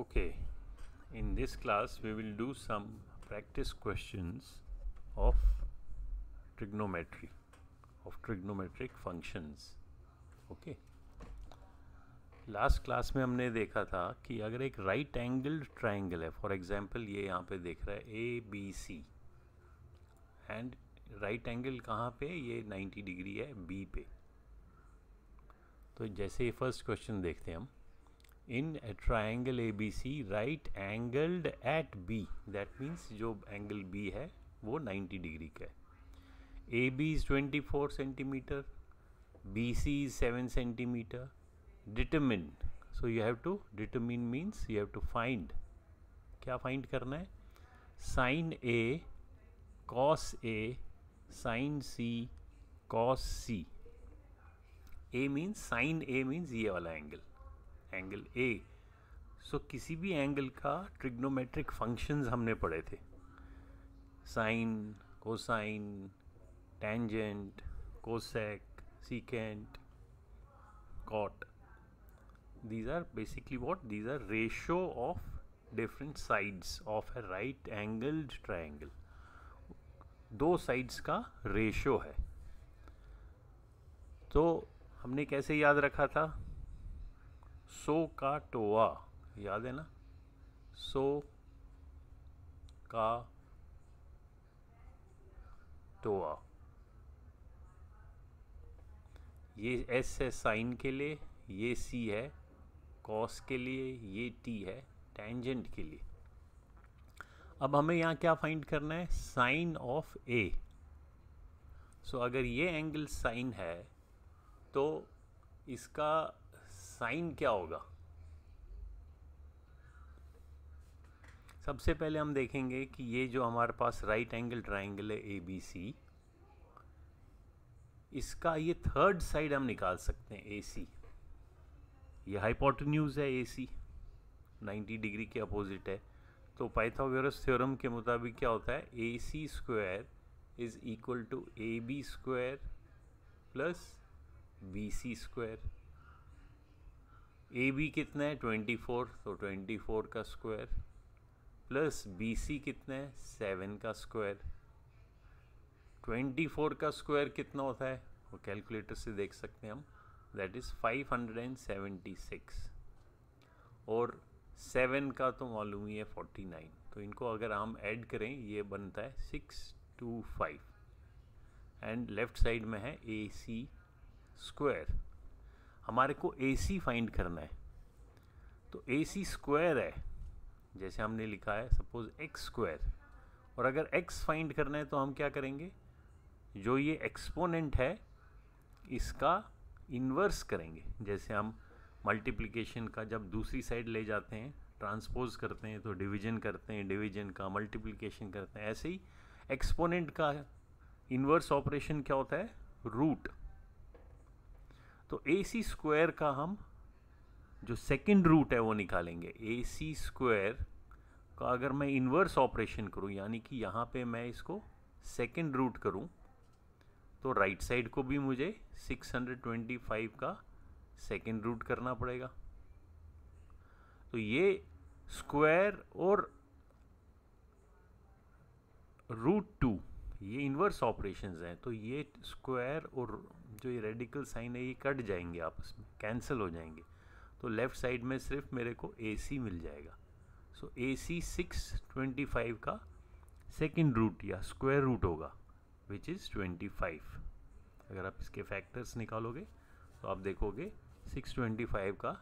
Okay, in this class we will do some practice questions of trigonometry, of trigonometric functions. Okay. Last class में हमने देखा था कि अगर एक राइट एंगल्ड ट्राइंगल है फॉर एग्जांपल ये यहाँ पे देख रहा है A B C and right angle कहाँ पे ये 90 डिग्री है बी पे तो जैसे ये फर्स्ट क्वेश्चन देखते हैं हम in triangle A B C right angled at B that means जो एंगल बी है वो 90 डिग्री का है A B is 24 centimetre B C is 7 centimetre determine so you have to determine means you have to find क्या find करना है sine A cos A sine C cos C A means sine A means ये वाला angle angle A सो किसी भी angle का trigonometric functions हमने पढ़े थे sine cosine tangent cosec secant cot these are basically what these are ratio of different sides of a right angled triangle दो sides का रेशो है तो हमने कैसे याद रखा था सो का टोआ याद है ना सो का टोआ ये एस है साइन के लिए ये सी है कॉस के लिए ये टी है टेंजेंट के लिए अब हमें यहाँ क्या फाइंड करना है साइन ऑफ ए सो अगर ये एंगल साइन है तो इसका साइन क्या होगा सबसे पहले हम देखेंगे कि ये जो हमारे पास राइट एंगल ट्राइंगल है ए बी सी इसका ये थर्ड साइड हम निकाल सकते हैं ए सी ये हाइपोटन्यूज है ए सी नाइन्टी डिग्री के अपोजिट है तो पाइथागोरस थ्योरम के मुताबिक क्या होता है A C square is equal to A B square plus B C square A B कितना है ट्वेंटी फोर तो ट्वेंटी फोर का स्क्वायर प्लस बी सी कितना है सेवन का स्क्वायर ट्वेंटी फोर का स्क्वायर कितना होता है वो कैलकुलेटर से देख सकते हैं हम that is five hundred and seventy six और सेवन का तो मालूम ही है फोर्टी नाइन तो इनको अगर हम ऐड करें ये बनता है six two five and left side में है ए सी स्क्वायर हमारे को ए सी फाइंड करना है तो ए सी स्क्वायर है जैसे हमने लिखा है सपोज एक्स स्क्वायर और अगर एक्स फाइंड करना है तो हम क्या करेंगे जो ये एक्सपोनेंट है इसका इन्वर्स करेंगे जैसे हम मल्टीप्लिकेशन का जब दूसरी साइड ले जाते हैं ट्रांसपोज करते हैं तो डिवीजन करते हैं डिवीजन का मल्टीप्लिकेशन करते हैं ऐसे ही एक्सपोनेंट का इन्वर्स ऑपरेशन क्या होता है रूट तो ए सी स्क्वायर का हम जो सेकंड रूट है वो निकालेंगे ए सी स्क्वायर का अगर मैं इन्वर्स ऑपरेशन करूं यानी कि यहाँ पे मैं इसको सेकंड रूट करूं तो राइट right साइड को भी मुझे 625 का सेकंड रूट करना पड़ेगा तो ये स्क्वायर और रूट टू ये इन्वर्स ऑपरेशंस हैं तो ये स्क्वायर और जो ये रेडिकल साइन है ये कट जाएंगे आपस में कैंसिल हो जाएंगे तो लेफ़्ट साइड में सिर्फ मेरे को ए सी मिल जाएगा so A C six twenty five का सेकेंड रूट या स्क्वायर रूट होगा विच इज़ ट्वेंटी फाइव अगर आप इसके फैक्टर्स निकालोगे तो आप देखोगे सिक्स ट्वेंटी फाइव का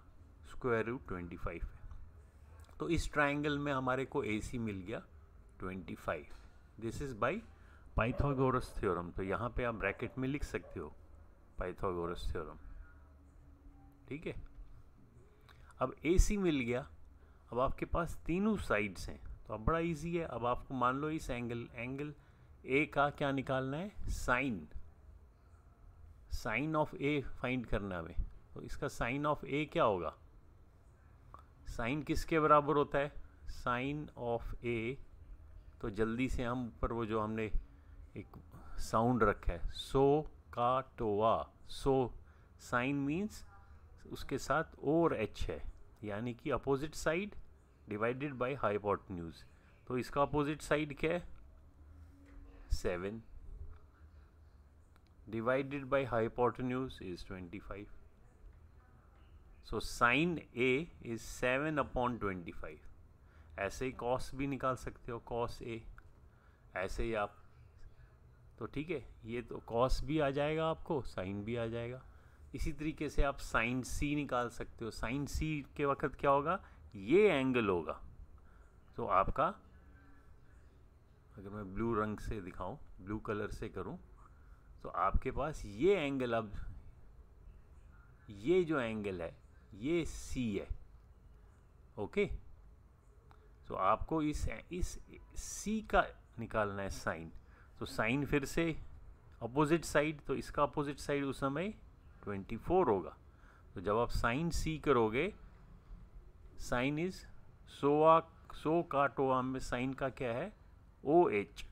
स्क्वायर रूट ट्वेंटी फाइव है तो इस ट्राइंगल में हमारे को ए सी मिल गया twenty five this is by Pythagoras theorem तो यहाँ पे आप ब्रैकेट में लिख सकते हो पाइथागोरस थ्योरम ठीक है अब ए सी मिल गया अब आपके पास तीनों साइड्स हैं तो अब बड़ा इजी है अब आपको मान लो इस एंगल एंगल ए का क्या निकालना है sine sine of A find करना हमें तो इसका साइन ऑफ ए क्या होगा साइन किसके बराबर होता है साइन ऑफ ए तो जल्दी से हम ऊपर वो जो हमने एक साउंड रखा है सो so, का टोवा सो साइन मीन्स उसके साथ ओ और एच है यानी कि opposite side divided by hypotenuse तो इसका अपोजिट साइड क्या है seven divided by hypotenuse is twenty five so sine A is seven upon twenty five ऐसे ही कॉस भी निकाल सकते हो कॉस ए ऐसे ही आप तो ठीक है ये तो कॉस भी आ जाएगा आपको साइन भी आ जाएगा इसी तरीके से आप साइन सी निकाल सकते हो साइन सी के वक्त क्या होगा ये एंगल होगा तो आपका अगर मैं ब्लू रंग से दिखाऊं ब्लू कलर से करूं तो आपके पास ये एंगल अब ये जो एंगल है ये सी है ओके तो आपको इस इस सी का निकालना है साइन तो साइन फिर से अपोजिट साइड तो इसका अपोजिट साइड उस समय 24 होगा तो जब आप साइन सी करोगे साइन इज सोआ सो का टोआ में साइन का क्या है O H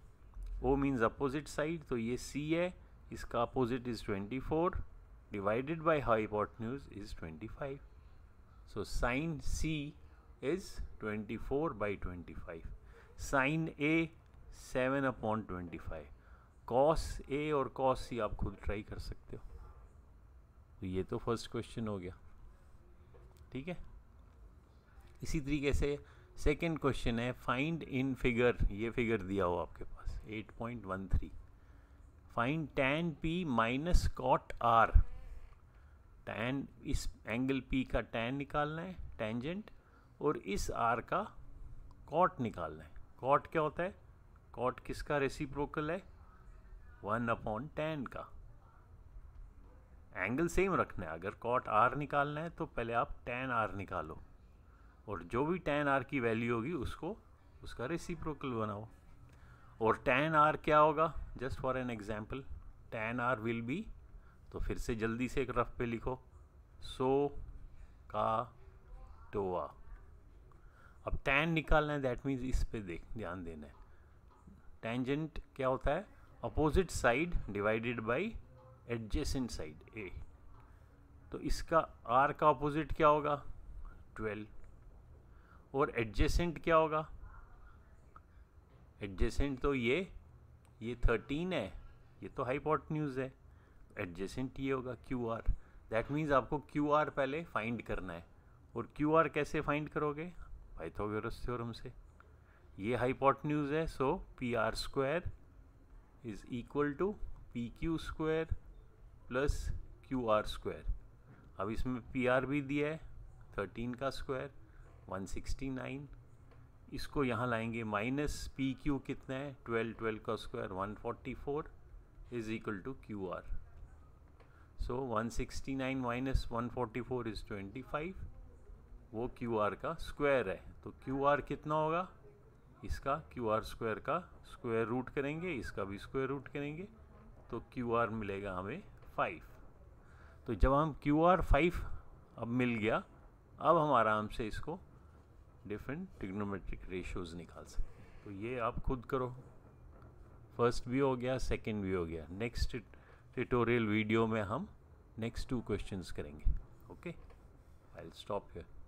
O means opposite side तो ये सी है इसका opposite is 24 divided by hypotenuse is 25 so sine C is 24 twenty five sine A seven upon twenty five cos A और कॉस सी आप खुद ट्राई कर सकते हो तो ये तो फर्स्ट क्वेश्चन हो गया ठीक है इसी तरीके से सेकेंड क्वेश्चन है फाइंड इन फिगर ये फिगर दिया हो आपके पास eight point one three find tan P minus cot R tan इस एंगल पी का टैन निकालना है टेंजेंट और इस आर का कॉट निकालना है कॉट क्या होता है कॉट किसका रेसिप्रोकल है वन अपॉन टेन का एंगल सेम रखना है अगर कॉट आर निकालना है तो पहले आप टेन आर निकालो और जो भी टेन आर की वैल्यू होगी उसको उसका रेसिप्रोकल बनाओ और टेन आर क्या होगा just for an example tan R will be तो फिर से जल्दी से एक रफ पे लिखो सो का टोआ तो अब टेन निकालना है दैट मीन्स इस पे देख ध्यान देना है टेंजेंट क्या होता है opposite side divided by adjacent side ए तो इसका आर का अपोजिट क्या होगा ट्वेल्व और एडजेसेंट क्या होगा एडजेसेंट तो ये ये थर्टीन है ये तो न्यूज है एडजेसेंट ये होगा क्यू आर दैट मीन्स आपको क्यू आर पहले फाइंड करना है और क्यू आर कैसे फाइंड करोगे पाइथागोरस थ्योरम से ये हाईपॉट न्यूज़ है so P R square is equal to P Q square plus Q R square अब इसमें पी आर भी दिया है थर्टीन का स्क्वायर वन सिक्सटी नाइन इसको यहाँ लाएंगे माइनस पी क्यू कितना है ट्वेल्व ट्वेल्व का square one forty four is equal to Q R so one sixty nine minus one forty four is twenty five वो क्यू आर का square है तो क्यू आर कितना होगा इसका क्यू आर स्क्वायर का स्क्वायर रूट करेंगे इसका भी स्क्वायर रूट करेंगे तो क्यू आर मिलेगा हमें फाइव तो जब हम क्यू आर फाइव अब मिल गया अब हम आराम से इसको डिफरेंट टिग्नोमेट्रिक रेशियोज़ निकाल सकते हैं तो ये आप खुद करो फर्स्ट भी हो गया सेकंड भी हो गया नेक्स्ट ट्यूटोरियल वीडियो में हम नेक्स्ट टू क्वेश्चंस करेंगे okay I will stop here